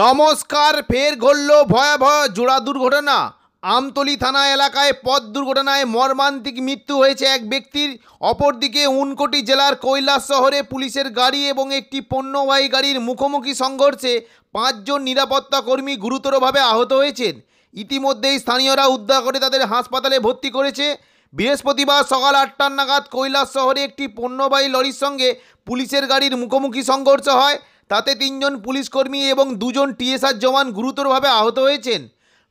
নমস্কার ফের ঘটল ভয়াবহ জোড়া দুর্ঘটনা আমতলি থানা এলাকায় পথ দুর্ঘটনায় মর্মান্তিক মৃত্যু হয়েছে এক ব্যক্তির অপরদিকে উনকোটি জেলার কৈলাস শহরে পুলিশের গাড়ি এবং একটি পণ্যবাহী গাড়ির মুখোমুখি সংঘর্ষে পাঁচজন নিরাপত্তা কর্মী গুরুতরভাবে আহত হয়েছেন ইতিমধ্যেই স্থানীয়রা উদ্ধার করে তাদের হাসপাতালে ভর্তি করেছে বৃহস্পতিবার সকাল আটটার নাগাদ কৈলাস শহরে একটি পণ্যবাহী লরির সঙ্গে পুলিশের গাড়ির মুখোমুখি সংঘর্ষ হয় তাতে তিনজন পুলিশ কর্মী এবং দুজন টিএসআর জওয়ান গুরুতরভাবে আহত হয়েছেন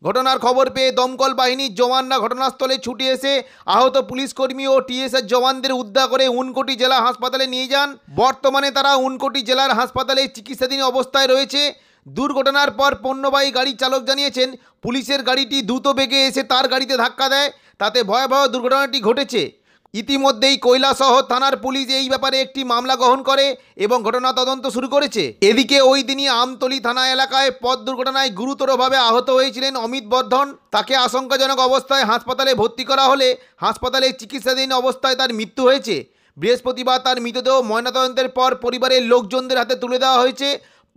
ঘটনার খবর পেয়ে দমকল বাহিনীর জওয়ানরা ঘটনাস্থলে ছুটে এসে আহত পুলিশ কর্মী ও টিএসআর জওয়ানদের উদ্ধার করে উনকোটি জেলা হাসপাতালে নিয়ে যান বর্তমানে তারা উনকোটি জেলার হাসপাতালে চিকিৎসাধীন অবস্থায় রয়েছে দুর্ঘটনার পর পণ্যবাহী গাড়ি চালক জানিয়েছেন পুলিশের গাড়িটি দ্রুত বেগে এসে তার গাড়িতে ধাক্কা দেয় তাতে ভয়াবহ দুর্ঘটনাটি ঘটেছে ইতিমধ্যেই কৈলাসহর থানার পুলিশ এই ব্যাপারে একটি মামলা গ্রহণ করে এবং ঘটনা তদন্ত শুরু করেছে এদিকে ওই দিনই আমতলি থানা এলাকায় পথ দুর্ঘটনায় গুরুতরভাবে আহত হয়েছিলেন অমিত বর্ধন তাকে আশঙ্কাজনক অবস্থায় হাসপাতালে ভর্তি করা হলে হাসপাতালে চিকিৎসাধীন অবস্থায় তার মৃত্যু হয়েছে বৃহস্পতিবার তার মৃতদেহ ময়নাতদন্তের পর পরিবারের লোকজনদের হাতে তুলে দেওয়া হয়েছে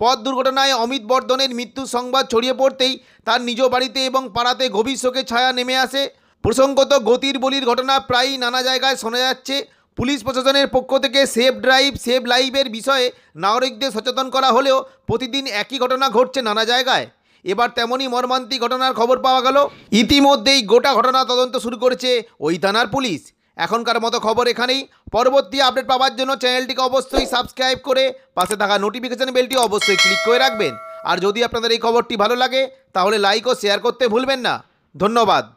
পথ দুর্ঘটনায় অমিত বর্ধনের মৃত্যু সংবাদ ছড়িয়ে পড়তেই তার নিজ বাড়িতে এবং পাড়াতে গভীর শোকে ছায়া নেমে আসে প্রসঙ্গত গতির বলির ঘটনা প্রায়ই নানা জায়গায় শোনা যাচ্ছে পুলিশ প্রশাসনের পক্ষ থেকে সেফ ড্রাইভ সেভ লাইভের বিষয়ে নাগরিকদের সচেতন করা হলেও প্রতিদিন একই ঘটনা ঘটছে নানা জায়গায় এবার তেমনই মর্মান্তিক ঘটনার খবর পাওয়া গেল ইতিমধ্যেই গোটা ঘটনা তদন্ত শুরু করেছে ওই থানার পুলিশ এখনকার মতো খবর এখানেই পরবর্তী আপডেট পাওয়ার জন্য চ্যানেলটিকে অবশ্যই সাবস্ক্রাইব করে পাশে থাকা নোটিফিকেশান বেলটি অবশ্যই ক্লিক করে রাখবেন আর যদি আপনাদের এই খবরটি ভালো লাগে তাহলে লাইক ও শেয়ার করতে ভুলবেন না ধন্যবাদ